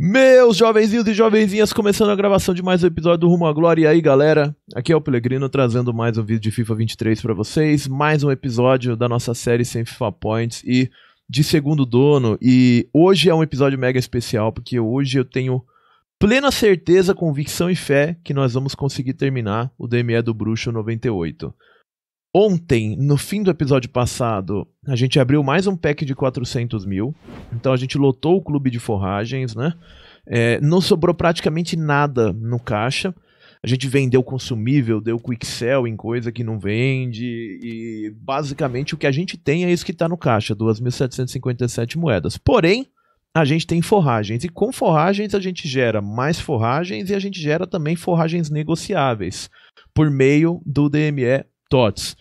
Meus jovenzinhos e jovenzinhas, começando a gravação de mais um episódio do Rumo à Glória. E aí, galera? Aqui é o Pelegrino trazendo mais um vídeo de FIFA 23 para vocês, mais um episódio da nossa série sem FIFA Points e de segundo dono. E hoje é um episódio mega especial porque hoje eu tenho plena certeza, convicção e fé que nós vamos conseguir terminar o DME do Bruxo 98. Ontem, no fim do episódio passado, a gente abriu mais um pack de 400 mil. Então a gente lotou o clube de forragens, né? É, não sobrou praticamente nada no caixa. A gente vendeu consumível, deu quick sell em coisa que não vende. E basicamente o que a gente tem é isso que está no caixa: 2.757 moedas. Porém, a gente tem forragens. E com forragens a gente gera mais forragens e a gente gera também forragens negociáveis por meio do DME Tots.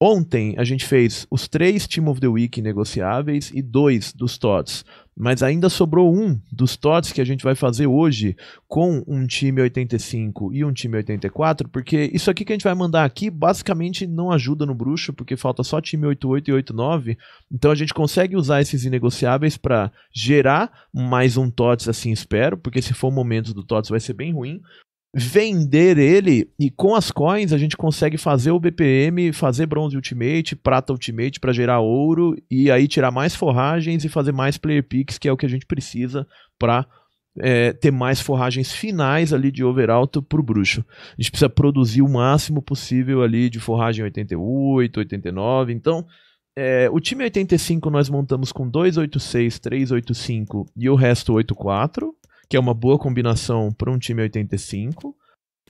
Ontem a gente fez os três Team of the Week negociáveis e dois dos TOTS. Mas ainda sobrou um dos TOTS que a gente vai fazer hoje com um time 85 e um time 84, porque isso aqui que a gente vai mandar aqui basicamente não ajuda no bruxo, porque falta só time 88 e 89. Então a gente consegue usar esses inegociáveis para gerar mais um TOTS, assim espero, porque se for o momento do TOTS vai ser bem ruim vender ele e com as coins a gente consegue fazer o BPM, fazer bronze ultimate, prata ultimate para gerar ouro e aí tirar mais forragens e fazer mais player picks, que é o que a gente precisa para é, ter mais forragens finais ali de overalto pro bruxo. A gente precisa produzir o máximo possível ali de forragem 88, 89, então é, o time 85 nós montamos com 286, 385 e o resto 84, que é uma boa combinação para um time 85.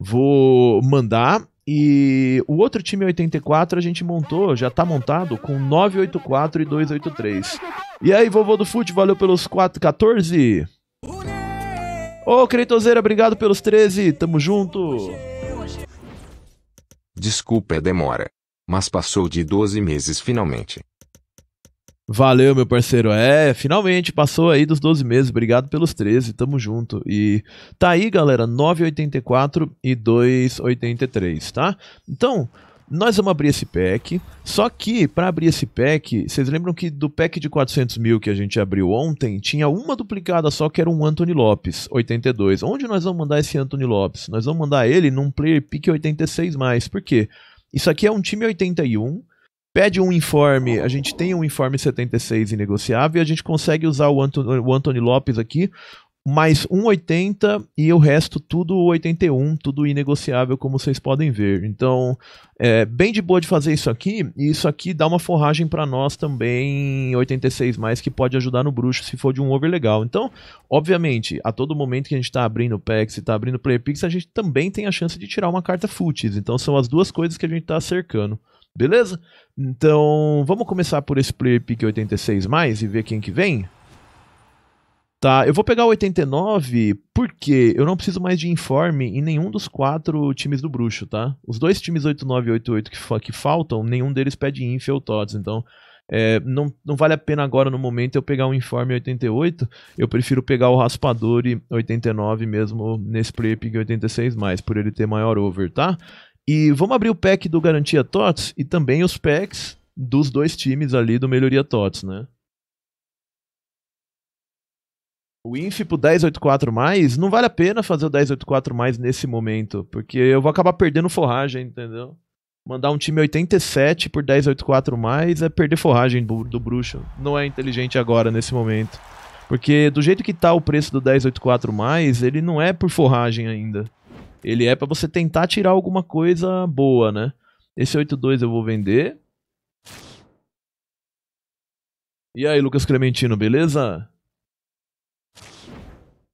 Vou mandar. E o outro time 84 a gente montou, já tá montado, com 984 e 283. E aí, vovô do Fute, valeu pelos 4, 14. Ô, oh, obrigado pelos 13. Tamo junto. Desculpa a é demora. Mas passou de 12 meses finalmente. Valeu, meu parceiro. É, finalmente passou aí dos 12 meses. Obrigado pelos 13. Tamo junto. E tá aí, galera, 9,84 e 2,83, tá? Então, nós vamos abrir esse pack. Só que, para abrir esse pack, vocês lembram que do pack de 400 mil que a gente abriu ontem, tinha uma duplicada só que era um Anthony Lopes, 82. Onde nós vamos mandar esse Anthony Lopes? Nós vamos mandar ele num player pick 86+. Mais. Por quê? Isso aqui é um time 81 pede um informe, a gente tem um informe 76 inegociável e a gente consegue usar o Anthony, o Anthony Lopes aqui, mais 1,80 e o resto tudo 81, tudo inegociável, como vocês podem ver. Então, é bem de boa de fazer isso aqui, e isso aqui dá uma forragem para nós também, 86 mais, que pode ajudar no bruxo se for de um over legal. Então, obviamente, a todo momento que a gente está abrindo o PEX e está abrindo o PlayerPix, a gente também tem a chance de tirar uma carta futis. Então, são as duas coisas que a gente está cercando. Beleza? Então, vamos começar por esse player pick 86 mais e ver quem que vem. Tá, eu vou pegar o 89 porque eu não preciso mais de informe em nenhum dos quatro times do bruxo, tá? Os dois times 89 e 88 que, fa que faltam, nenhum deles pede inf ou tots, então é, não, não vale a pena agora no momento eu pegar um informe 88, eu prefiro pegar o raspador 89 mesmo nesse player pick 86+, mais, por ele ter maior over, tá? E vamos abrir o pack do Garantia TOTS e também os packs dos dois times ali do Melhoria TOTS, né? O INFI pro 1084 mais, não vale a pena fazer o 1084 mais nesse momento, porque eu vou acabar perdendo forragem, entendeu? Mandar um time 87 por 1084 mais é perder forragem do, do bruxo. Não é inteligente agora nesse momento. Porque do jeito que tá o preço do 1084 mais, ele não é por forragem ainda. Ele é para você tentar tirar alguma coisa boa, né? Esse 8.2 eu vou vender. E aí, Lucas Clementino, beleza?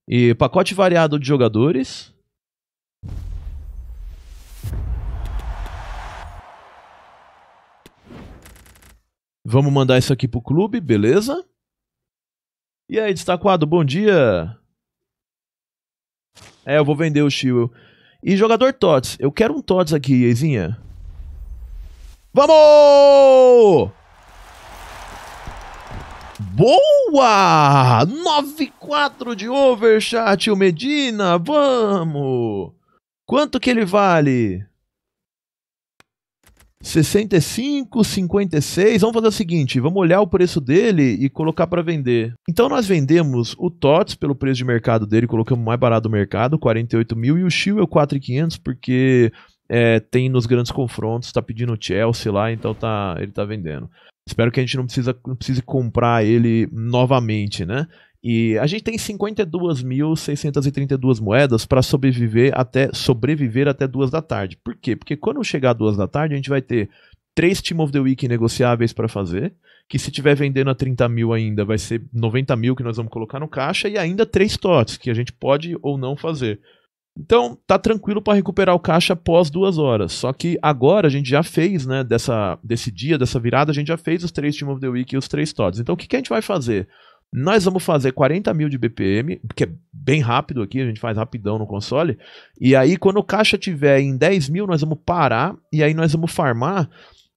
E pacote variado de jogadores. Vamos mandar isso aqui pro clube, beleza? E aí, destacado, bom dia! É, eu vou vender o Chiu. E jogador TOTS. Eu quero um TOTS aqui, Ezinha. Vamos! Boa! 9-4 de overchat, o Medina. Vamos! Quanto que ele vale? 65, 56. Vamos fazer o seguinte, vamos olhar o preço dele e colocar para vender. Então nós vendemos o TOTS pelo preço de mercado dele, colocamos mais barato do mercado, 48 mil, e o Shield é 4,500 porque é, tem nos grandes confrontos, tá pedindo o Chelsea lá, então tá, ele tá vendendo. Espero que a gente não, precisa, não precise comprar ele novamente, né? E a gente tem 52.632 moedas para sobreviver até sobreviver até duas da tarde. Por quê? Porque quando chegar duas da tarde, a gente vai ter três Team of the Week negociáveis para fazer, que se tiver vendendo a 30 mil ainda, vai ser 90 mil que nós vamos colocar no caixa, e ainda três TOTS, que a gente pode ou não fazer. Então, tá tranquilo para recuperar o caixa após duas horas. Só que agora a gente já fez, né, dessa, desse dia, dessa virada, a gente já fez os três Team of the Week e os três TOTS. Então, o que, que a gente vai fazer? Nós vamos fazer 40 mil de BPM, que é bem rápido aqui, a gente faz rapidão no console. E aí, quando o caixa tiver em 10 mil, nós vamos parar e aí nós vamos farmar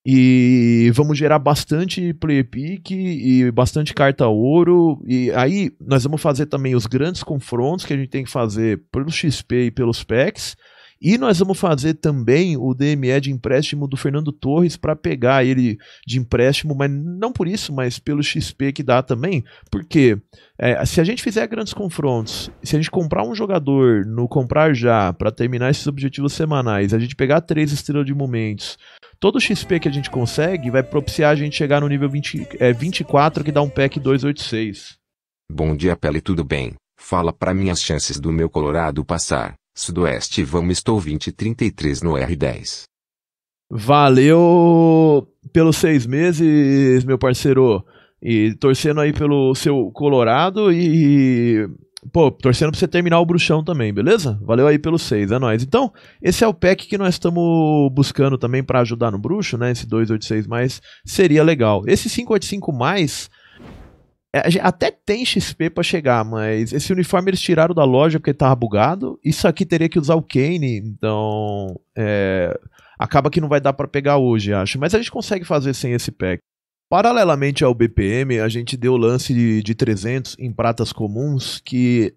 e vamos gerar bastante play pick e bastante carta ouro. E aí nós vamos fazer também os grandes confrontos que a gente tem que fazer pelos XP e pelos packs. E nós vamos fazer também o DME de empréstimo do Fernando Torres para pegar ele de empréstimo, mas não por isso, mas pelo XP que dá também. Porque é, se a gente fizer grandes confrontos, se a gente comprar um jogador no comprar já para terminar esses objetivos semanais, a gente pegar três estrelas de momentos, todo o XP que a gente consegue vai propiciar a gente chegar no nível 20, é, 24 que dá um pack 286. Bom dia, Pele, tudo bem? Fala para mim as chances do meu Colorado passar. Sudoeste vamos, Estou 2033 no R10. Valeu pelos seis meses, meu parceiro. E torcendo aí pelo seu Colorado e. Pô, torcendo pra você terminar o bruxão também, beleza? Valeu aí pelos seis, é nóis. Então, esse é o pack que nós estamos buscando também para ajudar no bruxo, né? Esse 286 mais seria legal. Esse 585 mais é, até tem XP para chegar, mas esse uniforme eles tiraram da loja porque tava bugado. Isso aqui teria que usar o Kane, então. É, acaba que não vai dar para pegar hoje, acho. Mas a gente consegue fazer sem esse pack. Paralelamente ao BPM, a gente deu lance de, de 300 em pratas comuns, que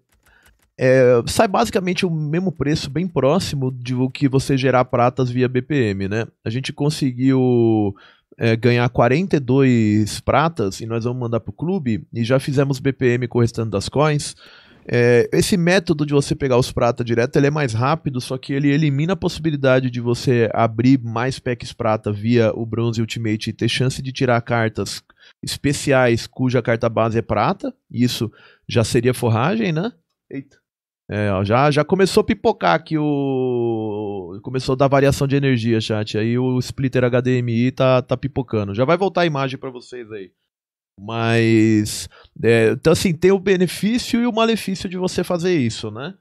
é, sai basicamente o mesmo preço, bem próximo do que você gerar pratas via BPM, né? A gente conseguiu é, ganhar 42 pratas e nós vamos mandar pro clube. E já fizemos BPM com o restante das coins. É, esse método de você pegar os prata direto ele é mais rápido, só que ele elimina a possibilidade de você abrir mais packs prata via o bronze ultimate e ter chance de tirar cartas especiais cuja carta base é prata. Isso já seria forragem, né? Eita. É, ó, já, já começou a pipocar aqui o. Começou a dar variação de energia, chat. Aí o splitter HDMI tá, tá pipocando. Já vai voltar a imagem para vocês aí. Mas. É, então, assim, tem o benefício e o malefício de você fazer isso, né?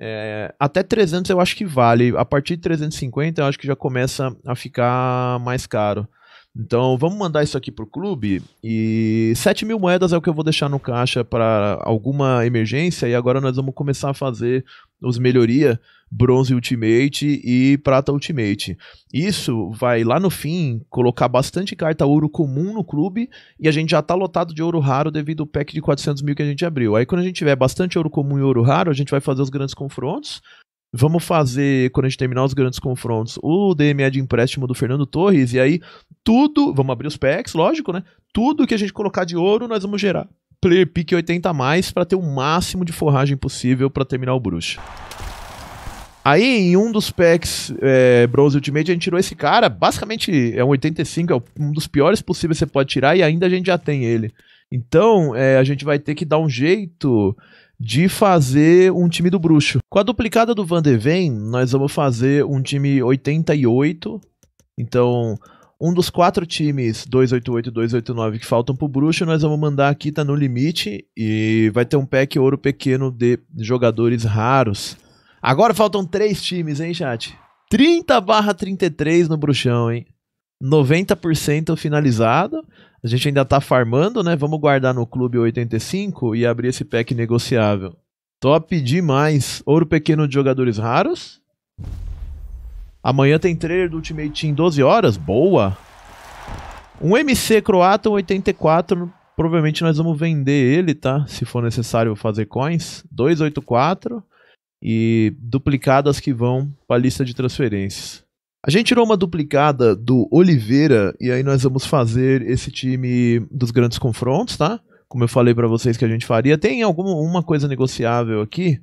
É, até 300 eu acho que vale. A partir de 350 eu acho que já começa a ficar mais caro. Então vamos mandar isso aqui pro clube e 7 mil moedas é o que eu vou deixar no caixa para alguma emergência e agora nós vamos começar a fazer os melhoria bronze ultimate e prata ultimate. Isso vai lá no fim colocar bastante carta ouro comum no clube e a gente já tá lotado de ouro raro devido ao pack de 400 mil que a gente abriu. Aí quando a gente tiver bastante ouro comum e ouro raro, a gente vai fazer os grandes confrontos Vamos fazer, quando a gente terminar os grandes confrontos, o DME de empréstimo do Fernando Torres, e aí tudo, vamos abrir os packs, lógico, né? Tudo que a gente colocar de ouro, nós vamos gerar player pick 80 mais para ter o máximo de forragem possível para terminar o bruxo. Aí, em um dos packs é, Bronze Ultimate, a gente tirou esse cara. Basicamente, é um 85, é um dos piores possíveis que você pode tirar e ainda a gente já tem ele. Então, é, a gente vai ter que dar um jeito de fazer um time do bruxo. Com a duplicada do Van de Ven, nós vamos fazer um time 88. Então, um dos quatro times 288 e 289 que faltam pro bruxo, nós vamos mandar aqui, tá no limite. E vai ter um pack ouro pequeno de jogadores raros. Agora faltam três times, hein, chat? 30 barra 33 no bruxão, hein? 90% finalizado. A gente ainda está farmando, né? Vamos guardar no clube 85 e abrir esse pack negociável. Top demais. Ouro pequeno de jogadores raros. Amanhã tem trailer do Ultimate Team 12 horas. Boa. Um MC croata 84. Provavelmente nós vamos vender ele, tá? Se for necessário fazer coins. 284. E duplicadas que vão para a lista de transferências. A gente tirou uma duplicada do Oliveira e aí nós vamos fazer esse time dos grandes confrontos, tá? Como eu falei para vocês que a gente faria. Tem alguma coisa negociável aqui?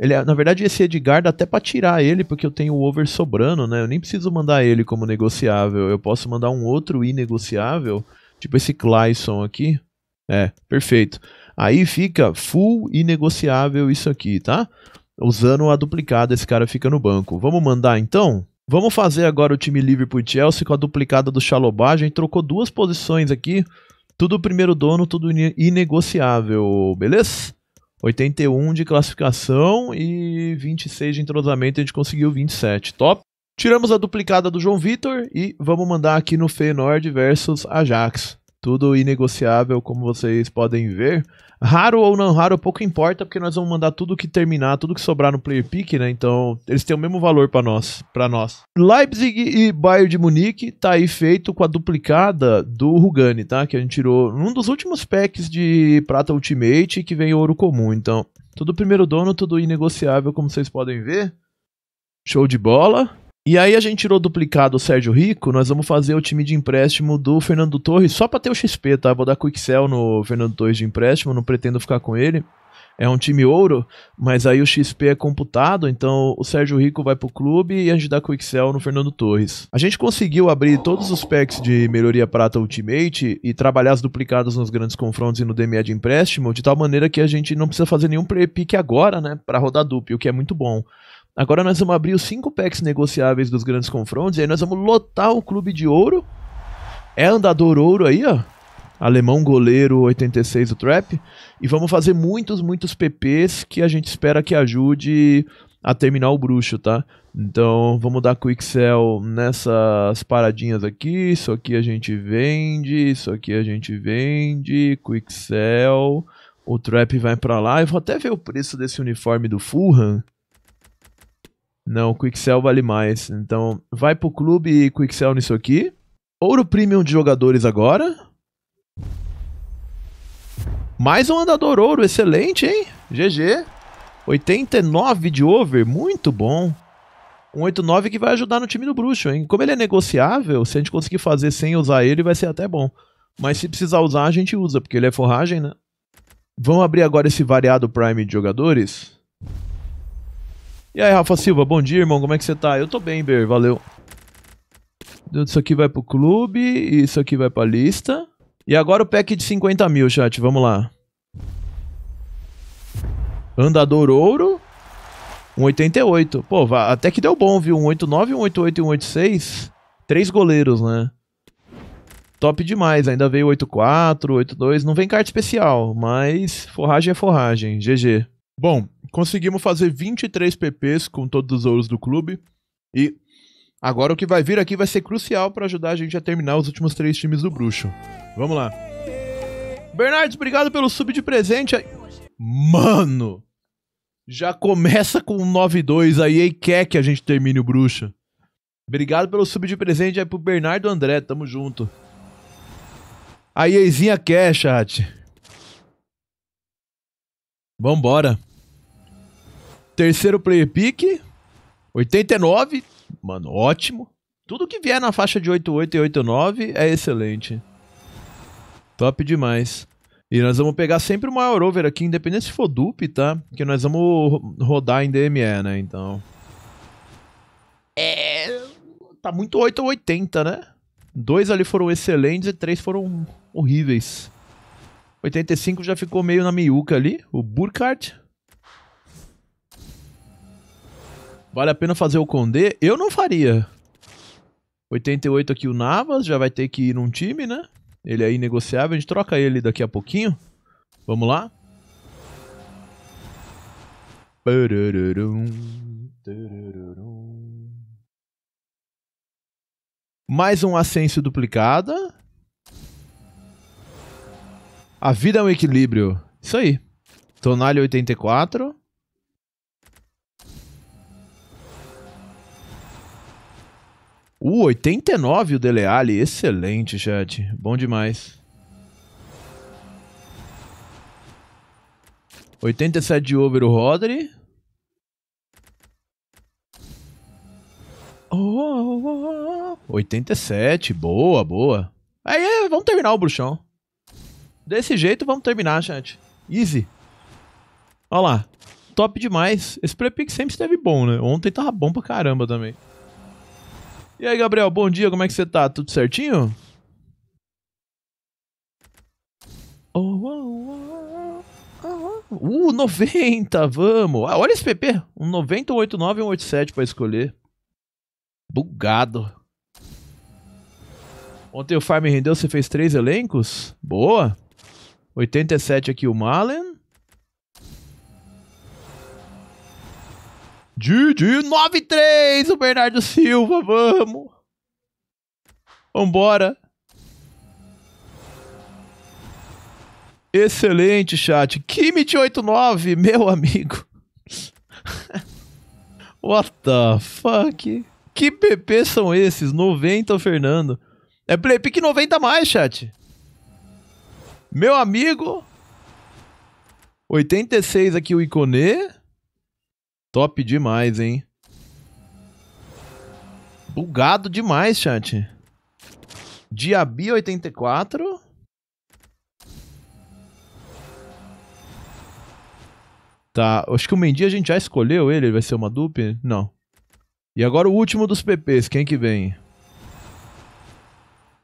Ele, é, na verdade, esse Edgar dá até pra tirar ele, porque eu tenho o over sobrando, né? Eu nem preciso mandar ele como negociável. Eu posso mandar um outro inegociável, tipo esse Clyson aqui. É, perfeito. Aí fica full inegociável isso aqui, tá? Usando a duplicada, esse cara fica no banco. Vamos mandar então? Vamos fazer agora o time livre pro Chelsea com a duplicada do Xalobá. A gente trocou duas posições aqui. Tudo primeiro dono, tudo inegociável, beleza? 81 de classificação e 26 de entrosamento, a gente conseguiu 27, top? Tiramos a duplicada do João Vitor e vamos mandar aqui no Feyenoord versus Ajax. Tudo inegociável, como vocês podem ver. Raro ou não raro, pouco importa, porque nós vamos mandar tudo que terminar, tudo que sobrar no player pick, né? Então, eles têm o mesmo valor para nós, para nós. Leipzig e Bayern de Munique tá aí feito com a duplicada do Rugani, tá? Que a gente tirou num dos últimos packs de prata ultimate que vem ouro comum. Então, tudo primeiro dono, tudo inegociável, como vocês podem ver. Show de bola. E aí a gente tirou duplicado o Sérgio Rico, nós vamos fazer o time de empréstimo do Fernando Torres só para ter o XP, tá? Vou dar quick sell no Fernando Torres de empréstimo, não pretendo ficar com ele. É um time ouro, mas aí o XP é computado, então o Sérgio Rico vai pro clube e a gente dá quick sell no Fernando Torres. A gente conseguiu abrir todos os packs de melhoria prata Ultimate e trabalhar as duplicadas nos grandes confrontos e no DME de empréstimo, de tal maneira que a gente não precisa fazer nenhum pre pick agora, né, para rodar duplo, o que é muito bom. Agora nós vamos abrir os cinco packs negociáveis dos grandes confrontos e aí nós vamos lotar o clube de ouro. É andador ouro aí, ó. Alemão goleiro 86 o trap. E vamos fazer muitos, muitos PPs que a gente espera que ajude a terminar o bruxo, tá? Então vamos dar quick sell nessas paradinhas aqui. Isso aqui a gente vende, isso aqui a gente vende, quick sell. O trap vai para lá. Eu vou até ver o preço desse uniforme do Fulham. Não, o vale mais. Então, vai pro clube e Quickcell nisso aqui. Ouro premium de jogadores agora. Mais um andador ouro, excelente, hein? GG. 89 de over, muito bom. Um 89 que vai ajudar no time do bruxo, hein? Como ele é negociável, se a gente conseguir fazer sem usar ele, vai ser até bom. Mas se precisar usar, a gente usa, porque ele é forragem, né? Vamos abrir agora esse variado prime de jogadores. E aí, Rafa Silva, bom dia, irmão. Como é que você tá? Eu tô bem, Ber, valeu. Isso aqui vai pro clube, isso aqui vai pra lista. E agora o pack de 50 mil, chat, vamos lá. Andador ouro, 1,88. Pô, até que deu bom, viu? 1,89, 1,88 e 1,86. Três goleiros, né? Top demais, ainda veio 8,4, 8,2. Não vem carta especial, mas forragem é forragem. GG. Bom, Conseguimos fazer 23 PPs com todos os ouros do clube. E agora o que vai vir aqui vai ser crucial para ajudar a gente a terminar os últimos três times do Bruxo. Vamos lá. Bernardes, obrigado pelo sub de presente. Mano! Já começa com 9-2, a EA quer que a gente termine o Bruxo. Obrigado pelo sub de presente aí pro Bernardo André, tamo junto. A EAzinha quer, chat. Vambora. Terceiro player pick, 89. Mano, ótimo. Tudo que vier na faixa de 88 e 89 é excelente. Top demais. E nós vamos pegar sempre o maior over aqui, independente se for dupe, tá? Que nós vamos rodar em DME, né? Então. É. Tá muito 8 ou 80, né? Dois ali foram excelentes e três foram horríveis. 85 já ficou meio na miuca ali. O Burkhardt. Vale a pena fazer o conde Eu não faria. 88 aqui o Navas, já vai ter que ir num time, né? Ele é inegociável, a gente troca ele daqui a pouquinho. Vamos lá? Mais um Ascenso duplicada. A vida é um equilíbrio. Isso aí. Tonalha 84. O 89, o Dele Alli, excelente, chat. Bom demais. 87 de over o Rodri. Oh, oh, oh, 87, boa, boa. Aí, vamos terminar o bruxão. Desse jeito, vamos terminar, chat. Easy. Olha lá, top demais. Esse pre pick sempre esteve bom, né? Ontem tava bom pra caramba também. E aí, Gabriel, bom dia, como é que você tá? Tudo certinho? Oh, oh, oh, oh. oh. Uh, 90, vamos! Ah, olha esse PP, um 90, um 89 e um 87 pra escolher. Bugado. Ontem o Farm rendeu, você fez três elencos? Boa! 87 aqui o Malen. Didi 93, o Bernardo Silva, vamos. Vambora. Excelente, chat. Kimit89, meu amigo. What the fuck? Que PP são esses? 90, Fernando. É playpick 90 mais, chat. Meu amigo. 86 aqui o Iconê. Top demais, hein? Bugado demais, chat. Diabi 84. Tá, acho que o Mendy a gente já escolheu ele, ele vai ser uma dupe? Não. E agora o último dos PPs, quem que vem?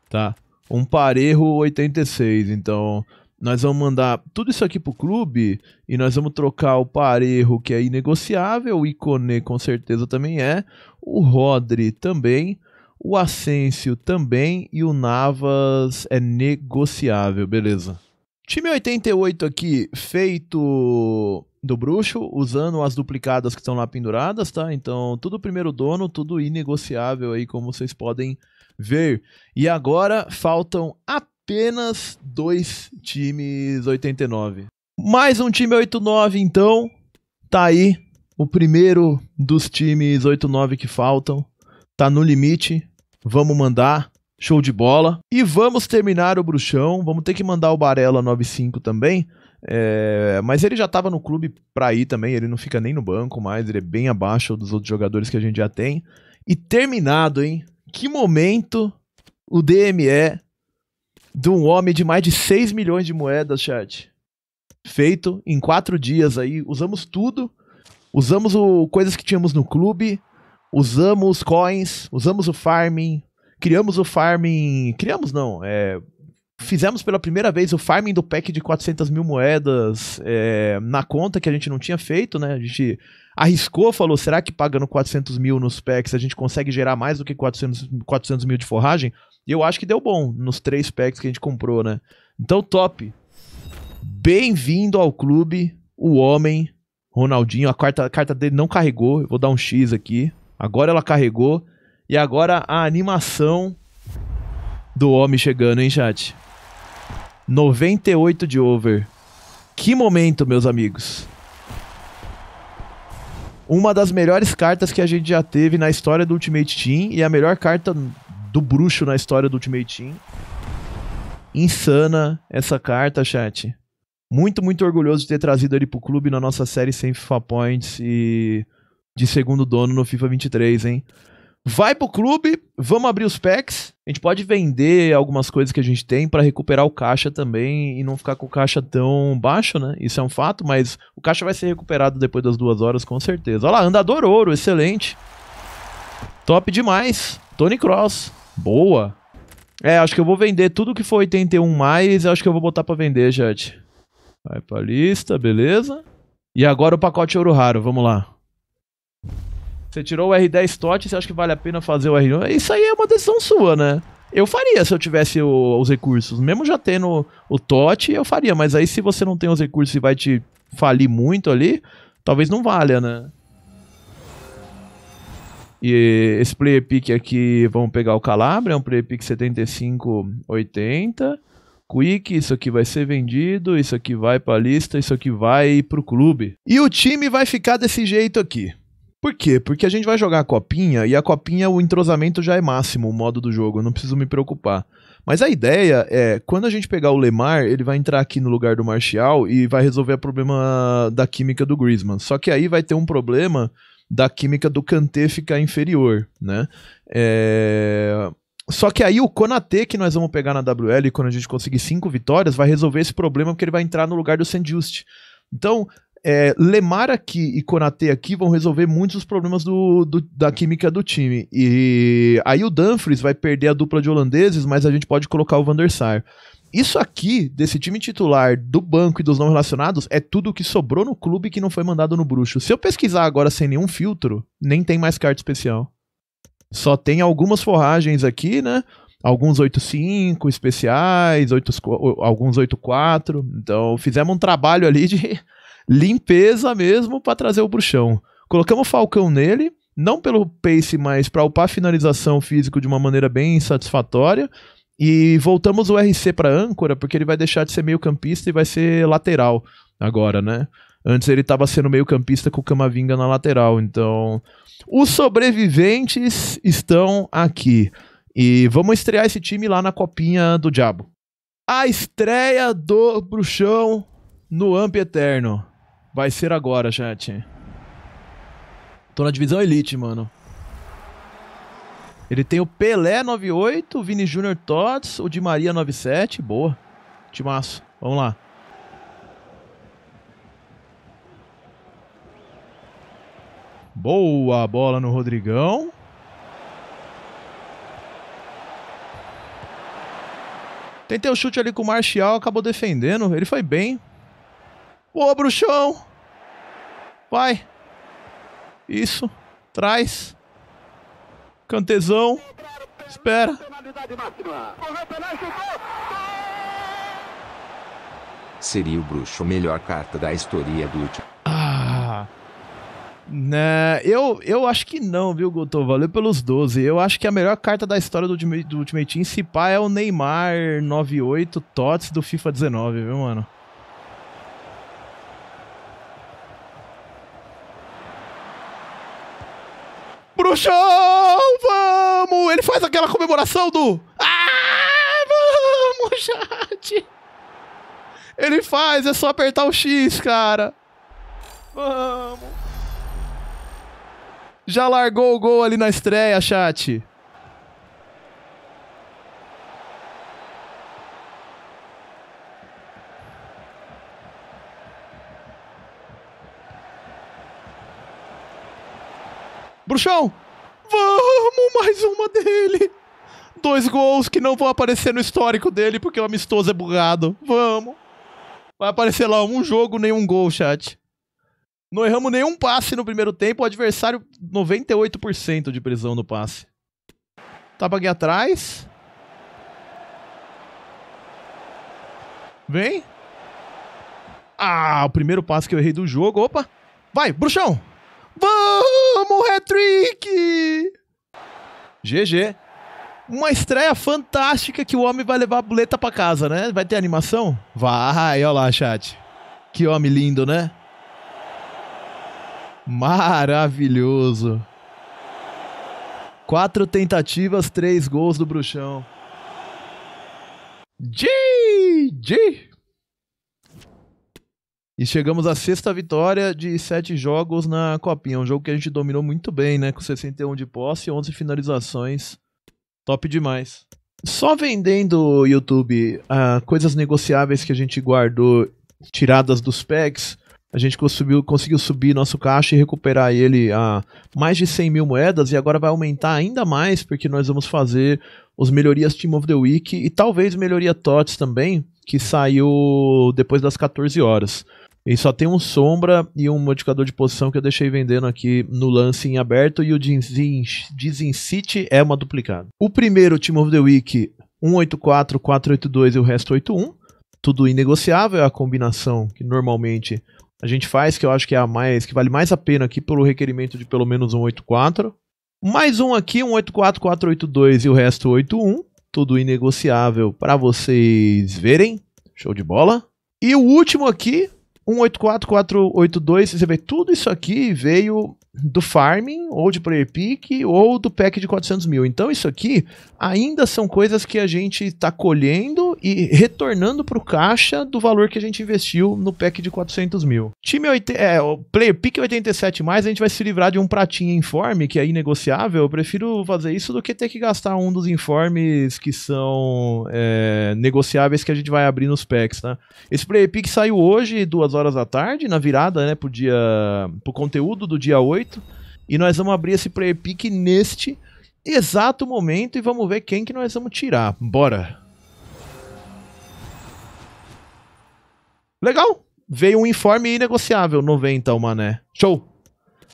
Tá, um Parejo 86, então nós vamos mandar tudo isso aqui pro clube e nós vamos trocar o Parejo, que é inegociável, o Icone com certeza também é, o Rodri também, o Asensio também e o Navas é negociável, beleza. Time 88 aqui, feito do bruxo, usando as duplicadas que estão lá penduradas, tá? Então, tudo primeiro dono, tudo inegociável aí, como vocês podem ver. E agora faltam apenas apenas dois times 89. Mais um time 89, então. Tá aí o primeiro dos times 89 que faltam. Tá no limite. Vamos mandar. Show de bola. E vamos terminar o bruxão. Vamos ter que mandar o Barella 95 também. É, mas ele já estava no clube para ir também, ele não fica nem no banco mais, ele é bem abaixo dos outros jogadores que a gente já tem. E terminado, hein? Que momento o DME de um homem de mais de 6 milhões de moedas, chat. Feito em quatro dias aí. Usamos tudo. Usamos o, coisas que tínhamos no clube. Usamos coins. Usamos o farming. Criamos o farming. Criamos não. É, fizemos pela primeira vez o farming do pack de 400 mil moedas é, na conta que a gente não tinha feito, né? A gente arriscou, falou, será que pagando 400 mil nos packs a gente consegue gerar mais do que 400, 400 mil de forragem? E eu acho que deu bom nos três packs que a gente comprou, né? Então, top. Bem-vindo ao clube, o homem, Ronaldinho. A quarta a carta dele não carregou. Eu vou dar um X aqui. Agora ela carregou. E agora a animação do homem chegando, hein, chat? 98 de over. Que momento, meus amigos. Uma das melhores cartas que a gente já teve na história do Ultimate Team e a melhor carta do bruxo na história do Ultimate Team. Insana essa carta, chat. Muito, muito orgulhoso de ter trazido ele pro clube na nossa série sem FIFA Points e de segundo dono no FIFA 23, hein? Vai pro clube, vamos abrir os packs. A gente pode vender algumas coisas que a gente tem para recuperar o caixa também e não ficar com o caixa tão baixo, né? Isso é um fato, mas o caixa vai ser recuperado depois das duas horas, com certeza. Olha lá, andador ouro, excelente. Top demais. Tony Cross. Boa. É, acho que eu vou vender tudo que for 81 mais, acho que eu vou botar pra vender, chat. Vai pra lista, beleza. E agora o pacote ouro raro, vamos lá. Você tirou o R10 TOT, você acha que vale a pena fazer o R1? É, isso aí é uma decisão sua, né? Eu faria se eu tivesse o, os recursos. Mesmo já tendo o TOT, eu faria. Mas aí se você não tem os recursos e vai te falir muito ali, talvez não valha, né? E esse player pick aqui, vamos pegar o Calabria, é um player pick 75-80. Quick, isso aqui vai ser vendido, isso aqui vai para a lista, isso aqui vai para o clube. E o time vai ficar desse jeito aqui. Por quê? Porque a gente vai jogar a copinha e a copinha o entrosamento já é máximo, o modo do jogo, eu não preciso me preocupar. Mas a ideia é, quando a gente pegar o Lemar, ele vai entrar aqui no lugar do Martial e vai resolver o problema da química do Griezmann. Só que aí vai ter um problema da química do Kanté ficar inferior, né? É... Só que aí o Konate, que nós vamos pegar na WL, quando a gente conseguir cinco vitórias, vai resolver esse problema porque ele vai entrar no lugar do Sandjust. Então, é, Lemar aqui e Konate aqui vão resolver muitos dos problemas do, do, da química do time. E aí o Dumfries vai perder a dupla de holandeses, mas a gente pode colocar o Van der Sar. Isso aqui, desse time titular, do banco e dos não relacionados, é tudo que sobrou no clube que não foi mandado no bruxo. Se eu pesquisar agora sem nenhum filtro, nem tem mais carta especial. Só tem algumas forragens aqui, né? Alguns 8.5 especiais, 8, alguns 8.4. Então fizemos um trabalho ali de limpeza mesmo para trazer o bruxão. Colocamos o Falcão nele, não pelo pace, mas para upar a finalização físico de uma maneira bem satisfatória. E voltamos o RC para âncora, porque ele vai deixar de ser meio-campista e vai ser lateral agora, né? Antes ele estava sendo meio-campista com o Camavinga na lateral. Então, os sobreviventes estão aqui. E vamos estrear esse time lá na Copinha do Diabo. A estreia do Bruxão no Amp Eterno. Vai ser agora, chat. Tô na divisão Elite, mano. Ele tem o Pelé 98, o Vini Júnior Tots, o Di Maria 97. Boa. Timaço. Vamos lá. Boa bola no Rodrigão. Tentei o chute ali com o Martial acabou defendendo. Ele foi bem. Boa, bruxão! Vai! Isso. Traz. Cantezão. Espera. Seria o bruxo melhor carta da história do último. Ah. Né, eu, eu acho que não, viu, Guto? Valeu pelos 12. Eu acho que a melhor carta da história do Ultimate, do Ultimate Team, se pá, é o Neymar 98 TOTS do FIFA 19, viu, mano? Bruxo! ele faz aquela comemoração do. Ah, vamos, chat! Ele faz, é só apertar o X, cara. Vamos. Já largou o gol ali na estreia, chat. Bruxão, Vamos, mais uma dele. Dois gols que não vão aparecer no histórico dele porque o amistoso é bugado. Vamos. Vai aparecer lá um jogo, nenhum gol, chat. Não erramos nenhum passe no primeiro tempo. O adversário, 98% de prisão no passe. Tapa tá aqui atrás. Vem. Ah, o primeiro passe que eu errei do jogo. Opa. Vai, bruxão. Vamos, hat GG. Uma estreia fantástica que o homem vai levar a boleta pra casa, né? Vai ter animação? Vai, olha lá, chat. Que homem lindo, né? Maravilhoso. Quatro tentativas, três gols do Bruxão. GG! E chegamos à sexta vitória de sete jogos na Copinha. É um jogo que a gente dominou muito bem, né? Com 61 de posse e 11 finalizações. Top demais. Só vendendo, YouTube, uh, coisas negociáveis que a gente guardou tiradas dos packs, a gente conseguiu, conseguiu subir nosso caixa e recuperar ele a mais de 100 mil moedas. E agora vai aumentar ainda mais, porque nós vamos fazer os melhorias Team of the Week e talvez melhoria TOTS também, que saiu depois das 14 horas. E só tem um sombra e um modificador de posição que eu deixei vendendo aqui no lance em aberto. E o City é uma duplicada. O primeiro, Team of the Week, 184, 482 e o resto 81. Tudo inegociável, é a combinação que normalmente a gente faz, que eu acho que é a mais, que vale mais a pena aqui pelo requerimento de pelo menos 184. Mais um aqui, 184, 482 e o resto 81. Tudo inegociável para vocês verem. Show de bola. E o último aqui, 184482, você vê, tudo isso aqui veio do farming, ou de player pick, ou do pack de 400 mil. Então isso aqui ainda são coisas que a gente está colhendo e retornando para o caixa do valor que a gente investiu no pack de 400 mil. Time 8, é, o player pick 87+, mais, a gente vai se livrar de um pratinho informe, que é inegociável. Eu prefiro fazer isso do que ter que gastar um dos informes que são é, negociáveis que a gente vai abrir nos packs, né? Esse player pick saiu hoje, duas horas da tarde, na virada, né, pro dia... pro conteúdo do dia 8, 18. E nós vamos abrir esse player pick neste exato momento e vamos ver quem que nós vamos tirar. Bora! Legal! Veio um informe inegociável, 90 o Mané. Show!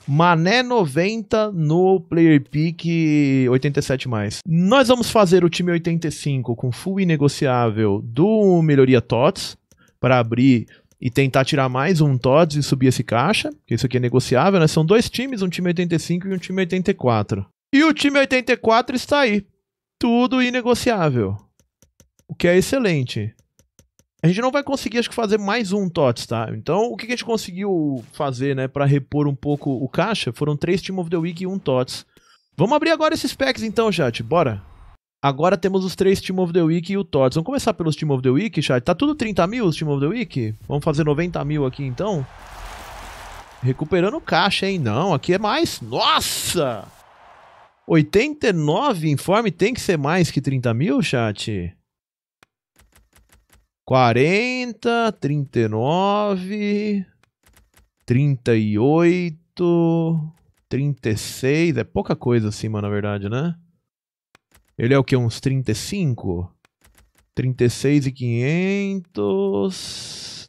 Mané 90 no player pick 87 mais. Nós vamos fazer o time 85 com full inegociável do Melhoria Tots para abrir e tentar tirar mais um TODS e subir esse caixa, que isso aqui é negociável, né? São dois times, um time 85 e um time 84. E o time 84 está aí. Tudo inegociável. O que é excelente. A gente não vai conseguir, acho que, fazer mais um TOTS, tá? Então, o que a gente conseguiu fazer, né, para repor um pouco o caixa? Foram três Team of the Week e um TOTS. Vamos abrir agora esses packs então, chat. Bora! Agora temos os três Team of the Week e o Tots. Vamos começar pelos Team of the Week, chat. Tá tudo 30 mil os Team of the Week? Vamos fazer 90 mil aqui então? Recuperando caixa, hein? Não, aqui é mais. Nossa! 89 informe tem que ser mais que 30 mil, chat? 40, 39, 38, 36. É pouca coisa acima, na verdade, né? Ele é o que? Uns 35? 36 e 500...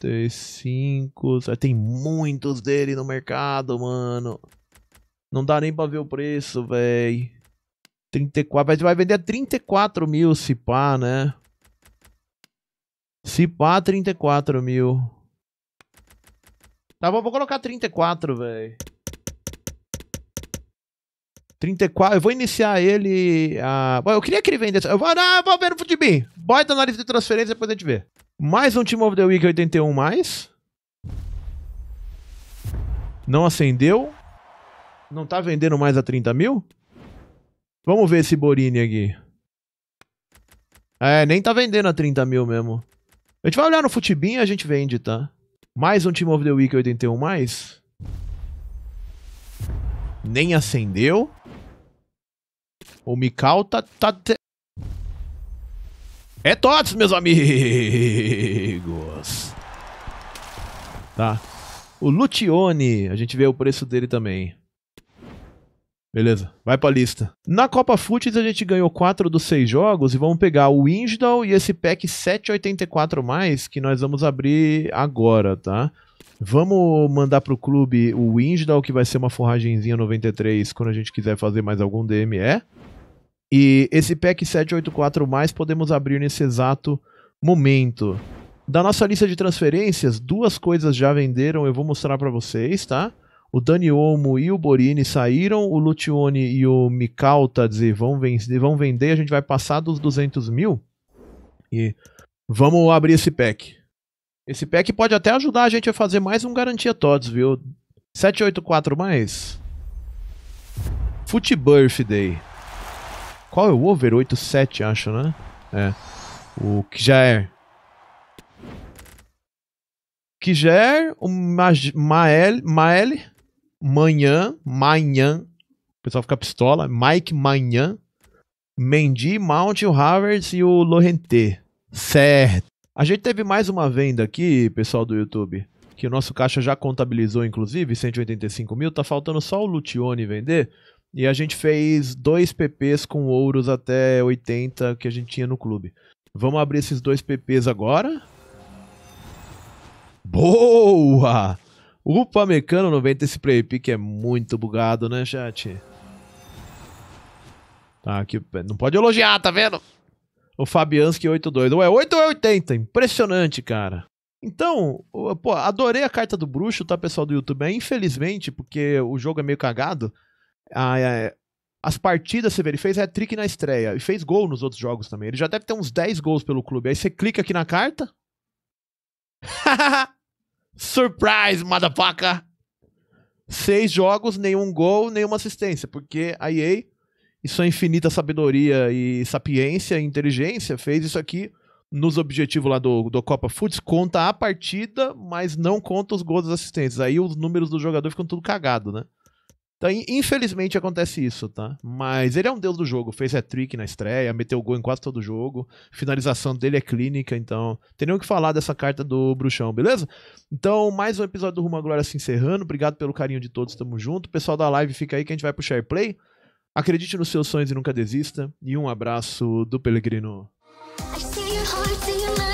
35... Tem muitos dele no mercado, mano. Não dá nem pra ver o preço, véi. 34... Mas vai vender a 34 mil se pá, né? Se pá, 34 mil. Tá bom, vou colocar 34, velho. 34, eu vou iniciar ele. A... Eu queria que ele vendesse. Eu vou, ah, vou ver o Futibin. Bota na análise de transferência depois a gente vê. Mais um Team of the Week 81. Mais. Não acendeu. Não tá vendendo mais a 30 mil? Vamos ver esse Borini aqui. É, nem tá vendendo a 30 mil mesmo. A gente vai olhar no Futibin e a gente vende, tá? Mais um Team of the Week 81. Mais. Nem acendeu. O Mikau tá. tá te... É TOTS, meus amigos! Tá. O Lucione, a gente vê o preço dele também. Beleza, vai pra lista. Na Copa Futs a gente ganhou 4 dos 6 jogos e vamos pegar o Windal e esse pack 784+, mais, que nós vamos abrir agora, tá? Vamos mandar pro clube o Windal, que vai ser uma forragenzinha 93 quando a gente quiser fazer mais algum DME. E esse pack 784 mais podemos abrir nesse exato momento. Da nossa lista de transferências, duas coisas já venderam, eu vou mostrar para vocês, tá? O Dani Olmo e o Borini saíram, o Lucione e o Mikautadze tá vão, vão vender, a gente vai passar dos 200 mil e vamos abrir esse pack. Esse pack pode até ajudar a gente a fazer mais um Garantia todos viu? 784 mais? Foot Day qual é o over? 8-7, acho, né? É. O Kjaer. Kjaer, é. o é Mael, Mael, Manhã, Manhã. O pessoal fica pistola. Mike Manhã. Mendy, Mount, o Havertz e o Lorente. Certo. A gente teve mais uma venda aqui, pessoal do YouTube, que o nosso caixa já contabilizou, inclusive, 185 mil. Tá faltando só o Lutione vender. E a gente fez dois PPs com ouros até 80 que a gente tinha no clube. Vamos abrir esses dois PPs agora. Boa! O Pamecano 90, esse play pick é muito bugado, né, chat? Tá, aqui, não pode elogiar, tá vendo? O Fabianski 82. Ou é 8 ou é 80. Impressionante, cara. Então, pô, adorei a carta do bruxo, tá, pessoal do YouTube? É, infelizmente, porque o jogo é meio cagado, a, ah, a, é, é. as partidas, você vê, ele fez hat-trick na estreia e fez gol nos outros jogos também. Ele já deve ter uns 10 gols pelo clube. Aí você clica aqui na carta. Surprise, motherfucker! Seis jogos, nenhum gol, nenhuma assistência, porque a EA e sua infinita sabedoria e sapiência e inteligência fez isso aqui nos objetivos lá do, do Copa Futs, conta a partida, mas não conta os gols as assistências Aí os números do jogador ficam tudo cagado, né? Então, infelizmente acontece isso, tá? Mas ele é um deus do jogo, fez hat-trick na estreia, meteu gol em quase todo jogo, finalização dele é clínica, então tem nem o que falar dessa carta do bruxão, beleza? Então, mais um episódio do Rumo à Glória se encerrando, obrigado pelo carinho de todos, tamo junto. Pessoal da live, fica aí que a gente vai pro SharePlay. Acredite nos seus sonhos e nunca desista. E um abraço do Pelegrino. I